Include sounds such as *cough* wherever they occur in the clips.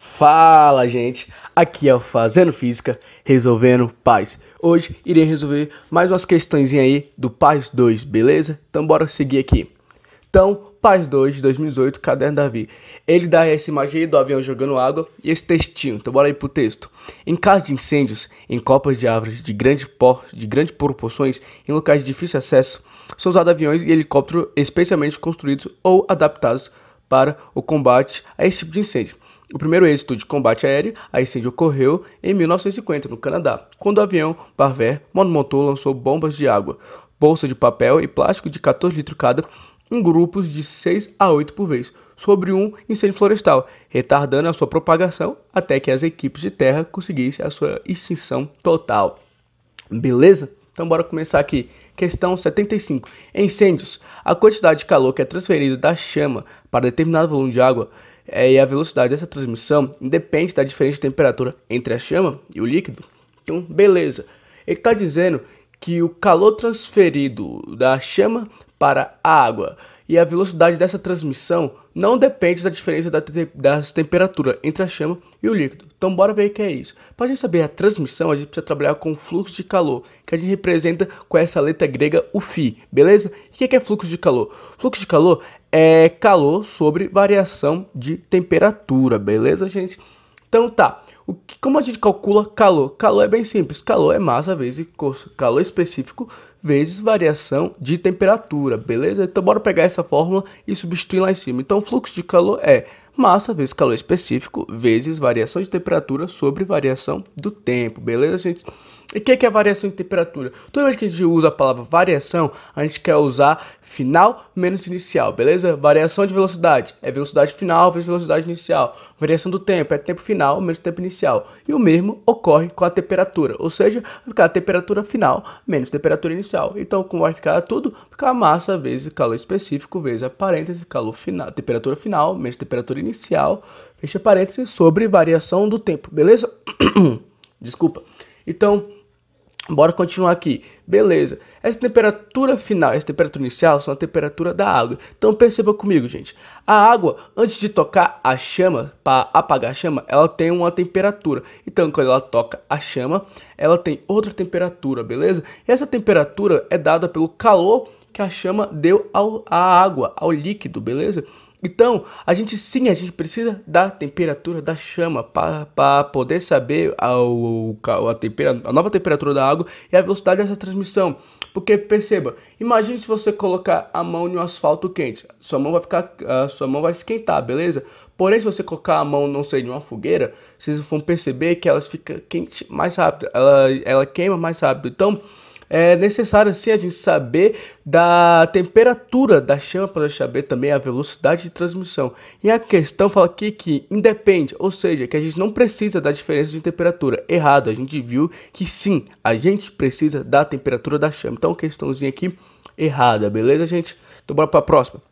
Fala, gente! Aqui é o Fazendo Física, resolvendo paz. Hoje irei resolver mais umas questões aí do Paz 2, beleza? Então bora seguir aqui. Então, Paz 2 de 2018, Caderno Davi. Ele dá essa imagem aí do avião jogando água e esse textinho. Então bora aí pro texto. Em caso de incêndios, em copas de árvores de grande por de grandes proporções, em locais de difícil acesso, são usados aviões e helicópteros especialmente construídos ou adaptados para o combate a esse tipo de incêndio. O primeiro êxito de combate aéreo a incêndio ocorreu em 1950, no Canadá, quando o avião Barver Monomotor lançou bombas de água, bolsa de papel e plástico de 14 litros cada em grupos de 6 a 8 por vez, sobre um incêndio florestal, retardando a sua propagação até que as equipes de terra conseguissem a sua extinção total. Beleza? Então bora começar aqui. Questão 75. incêndios, a quantidade de calor que é transferido da chama para determinado volume de água é, e a velocidade dessa transmissão depende da diferença de temperatura entre a chama e o líquido. Então, beleza. Ele está dizendo que o calor transferido da chama para a água e a velocidade dessa transmissão não depende da diferença da, te entre a chama e o líquido. Então bora ver o que é isso. Para a gente saber a transmissão, a gente precisa trabalhar com o fluxo de calor, que a gente representa com essa letra grega, o φ, beleza? E o que é fluxo de calor? Fluxo de calor é, calor sobre variação de temperatura, beleza, gente? Então tá, o que, como a gente calcula calor? Calor é bem simples, calor é massa vezes calor específico vezes variação de temperatura, beleza? Então bora pegar essa fórmula e substituir lá em cima. Então fluxo de calor é massa vezes calor específico vezes variação de temperatura sobre variação do tempo, beleza, gente? E o que, é que é variação de temperatura? Toda vez que a gente usa a palavra variação, a gente quer usar final menos inicial, beleza? Variação de velocidade é velocidade final vezes velocidade inicial variação do tempo é tempo final menos tempo inicial. E o mesmo ocorre com a temperatura, ou seja, vai ficar a temperatura final menos temperatura inicial. Então, como vai ficar tudo? Ficar a massa vezes calor específico vezes a parêntese, calor final, temperatura final menos temperatura inicial, fecha parênteses, sobre variação do tempo, beleza? *coughs* Desculpa. Então, Bora continuar aqui. Beleza. Essa temperatura final, essa temperatura inicial são a temperatura da água. Então perceba comigo, gente. A água, antes de tocar a chama, para apagar a chama, ela tem uma temperatura. Então quando ela toca a chama, ela tem outra temperatura, beleza? E essa temperatura é dada pelo calor que a chama deu ao, à água, ao líquido, beleza? Então, a gente sim, a gente precisa da temperatura da chama para poder saber a, a, a nova temperatura da água e a velocidade dessa transmissão. Porque perceba, imagine se você colocar a mão em um asfalto quente, sua mão vai ficar, a sua mão vai esquentar, beleza? Porém, se você colocar a mão, não sei, em uma fogueira, vocês vão perceber que elas ficam quente mais rápido, ela, ela queima mais rápido. Então, é necessário sim a gente saber da temperatura da chama para saber também a velocidade de transmissão. E a questão fala aqui que independe, ou seja, que a gente não precisa da diferença de temperatura. Errado, a gente viu que sim, a gente precisa da temperatura da chama. Então, questãozinha aqui errada, beleza, gente? Então, bora para a próxima.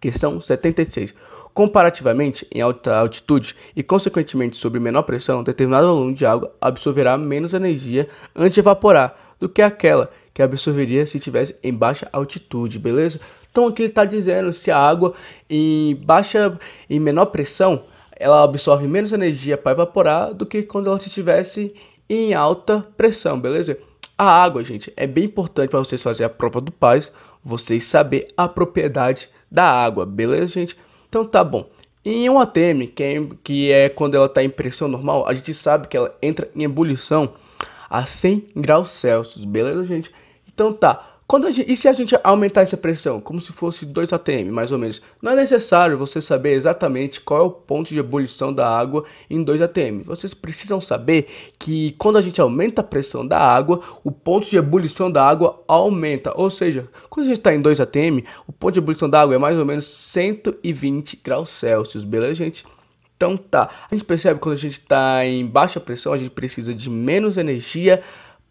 Questão 76. Comparativamente, em alta altitude e, consequentemente, sob menor pressão, determinado volume de água absorverá menos energia antes de evaporar do que aquela que absorveria se tivesse em baixa altitude, beleza? Então aqui ele está dizendo se a água em baixa, em menor pressão, ela absorve menos energia para evaporar do que quando ela estivesse em alta pressão, beleza? A água, gente, é bem importante para vocês fazerem a prova do paz, vocês saber a propriedade da água, beleza, gente? Então tá bom. Em um ATM, que é, que é quando ela está em pressão normal, a gente sabe que ela entra em ebulição a 100 graus Celsius, beleza, gente? Então tá. Quando gente, e se a gente aumentar essa pressão, como se fosse 2 atm, mais ou menos? Não é necessário você saber exatamente qual é o ponto de ebulição da água em 2 atm. Vocês precisam saber que quando a gente aumenta a pressão da água, o ponto de ebulição da água aumenta. Ou seja, quando a gente está em 2 atm, o ponto de ebulição da água é mais ou menos 120 graus Celsius, beleza, gente? Então tá, a gente percebe que quando a gente está em baixa pressão, a gente precisa de menos energia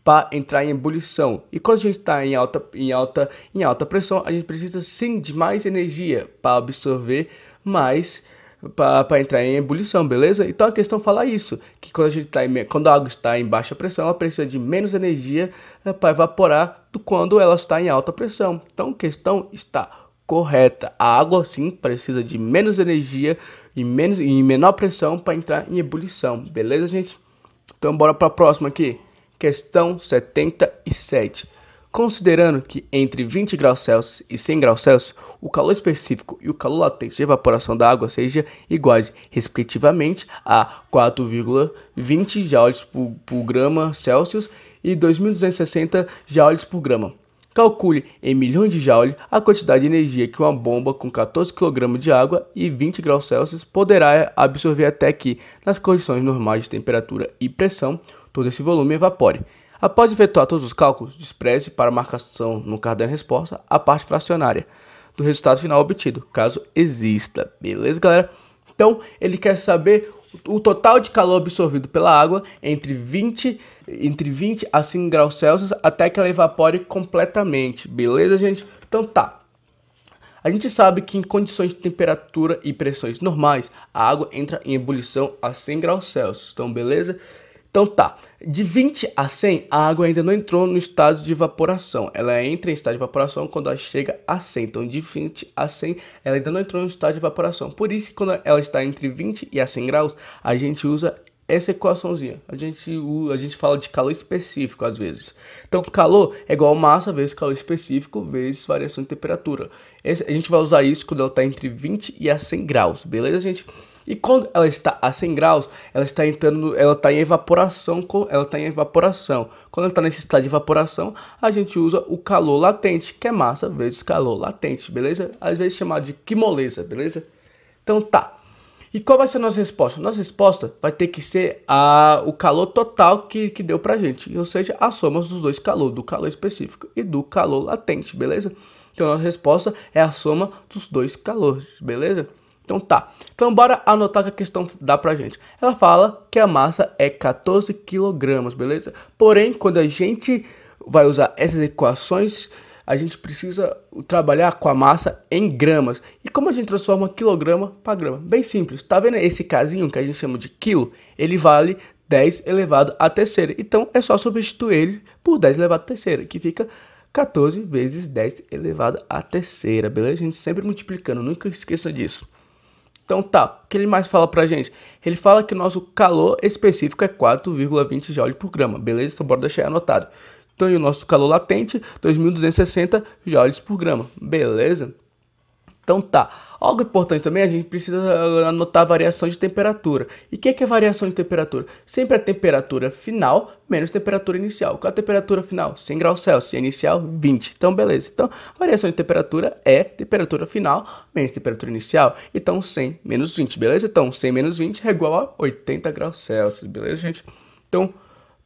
para entrar em ebulição. E quando a gente está em alta, em, alta, em alta pressão, a gente precisa sim de mais energia para absorver mais para entrar em ebulição, beleza? Então a questão fala isso, que quando a, gente tá em, quando a água está em baixa pressão, ela precisa de menos energia eh, para evaporar do quando ela está em alta pressão. Então a questão está correta. A água sim precisa de menos energia e, menos, e menor pressão para entrar em ebulição, beleza, gente? Então, bora para a próxima aqui. Questão 77. Considerando que entre 20 graus Celsius e 100 graus Celsius, o calor específico e o calor latente de evaporação da água sejam iguais, respectivamente, a 4,20 joules por, por grama Celsius e 2.260 joules por grama Calcule em milhões de joules a quantidade de energia que uma bomba com 14 kg de água e 20 graus Celsius poderá absorver até que, nas condições normais de temperatura e pressão, todo esse volume evapore. Após efetuar todos os cálculos, despreze para a marcação no caderno resposta a parte fracionária do resultado final obtido, caso exista. Beleza, galera? Então, ele quer saber o total de calor absorvido pela água entre 20 entre 20 a 5 graus Celsius até que ela evapore completamente, beleza, gente? Então tá. A gente sabe que em condições de temperatura e pressões normais, a água entra em ebulição a 100 graus Celsius, então beleza? Então tá, de 20 a 100, a água ainda não entrou no estado de evaporação. Ela entra em estado de evaporação quando ela chega a 100. Então de 20 a 100, ela ainda não entrou no estado de evaporação. Por isso, quando ela está entre 20 e a 100 graus, a gente usa essa equaçãozinha. A gente, a gente fala de calor específico às vezes. Então, calor é igual massa vezes calor específico vezes variação de temperatura. Esse, a gente vai usar isso quando ela está entre 20 e a 100 graus, beleza, gente? E quando ela está a 100 graus, ela está entrando, ela está em evaporação, ela está em evaporação. Quando ela está nesse estado de evaporação, a gente usa o calor latente, que é massa vezes calor latente, beleza? Às vezes chamado de quimoleza, beleza? Então tá. E qual vai ser a nossa resposta? Nossa resposta vai ter que ser a, o calor total que, que deu a gente, ou seja, a soma dos dois calor, do calor específico e do calor latente, beleza? Então a nossa resposta é a soma dos dois calores, beleza? Então tá. Então bora anotar que a questão dá pra gente. Ela fala que a massa é 14 kg, beleza? Porém, quando a gente vai usar essas equações a gente precisa trabalhar com a massa em gramas. E como a gente transforma quilograma para grama? Bem simples. Tá vendo esse casinho que a gente chama de quilo? Ele vale 10 elevado a terceira. Então é só substituir ele por 10 elevado a terceira, que fica 14 vezes 10 elevado a terceira, beleza? A gente sempre multiplicando, nunca esqueça disso. Então tá, o que ele mais fala pra gente? Ele fala que o nosso calor específico é 4,20 Joule por grama, beleza? Então bora deixar anotado. Então, e o nosso calor latente, 2260 joules por grama, beleza? Então tá. Algo importante também, a gente precisa eh, anotar a variação de temperatura. E o que, é que é variação de temperatura? Sempre a temperatura final menos temperatura inicial. Qual a temperatura final? 100 graus Celsius, inicial 20. Então beleza. Então, variação de temperatura é temperatura final menos temperatura inicial. Então 100 menos 20, beleza? Então 100 menos 20 é igual a 80 graus Celsius, beleza, gente? Então,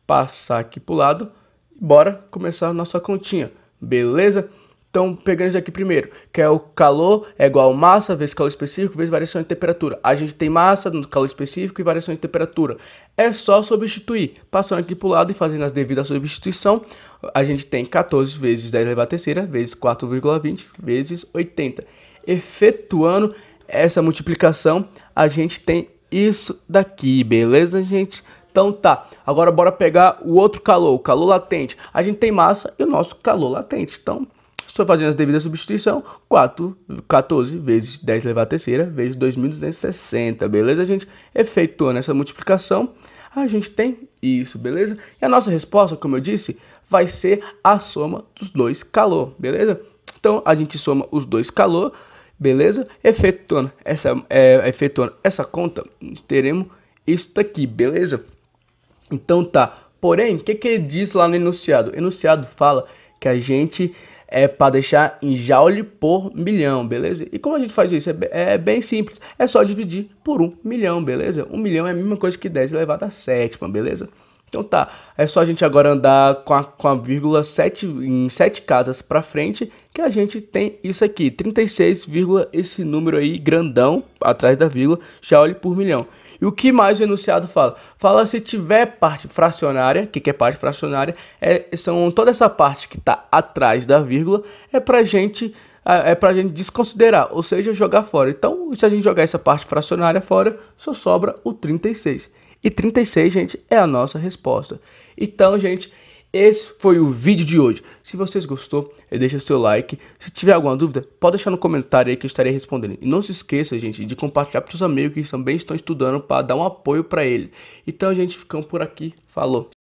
passar aqui para o lado bora começar a nossa continha, beleza? Então, pegando isso aqui primeiro, que é o calor é igual massa vezes calor específico vezes variação de temperatura. A gente tem massa no calor específico e variação de temperatura. É só substituir. Passando aqui para o lado e fazendo as devidas substituição, a gente tem 14 vezes 10 elevado à terceira vezes 4,20 vezes 80. Efetuando essa multiplicação, a gente tem isso daqui, beleza, gente? Então tá, agora bora pegar o outro calor, o calor latente. A gente tem massa e o nosso calor latente. Então, só fazendo as devidas substituição, 4, 14 vezes 10 elevado à terceira vezes 2.260, beleza, gente? Efeituando essa multiplicação, a gente tem isso, beleza? E a nossa resposta, como eu disse, vai ser a soma dos dois calor, beleza? Então, a gente soma os dois calor, beleza? Efetuando essa, é, efetuando essa conta, teremos isso daqui, beleza? Então tá. Porém, o que, que ele diz lá no enunciado? O enunciado fala que a gente é para deixar em joule por milhão, beleza? E como a gente faz isso? É, é, bem simples. É só dividir por um milhão, beleza? Um milhão é a mesma coisa que 10 elevado a sétima, beleza? Então tá, é só a gente agora andar com a, com a vírgula 7, em 7 casas para frente que a gente tem isso aqui, 36, esse número aí grandão atrás da vírgula, joule por milhão. E o que mais o enunciado fala? Fala se tiver parte fracionária, que, que é parte fracionária, é, são toda essa parte que está atrás da vírgula, é para gente é para a gente desconsiderar, ou seja, jogar fora. Então, se a gente jogar essa parte fracionária fora, só sobra o 36. E 36, gente, é a nossa resposta. Então, gente, esse foi o vídeo de hoje. Se vocês gostou, eh, deixa seu like. Se tiver alguma dúvida, pode deixar no comentário aí que eu estarei respondendo. E não se esqueça, gente, de compartilhar para seus amigos que também estão estudando para dar um apoio para ele. Então, gente, ficamos por aqui. Falou!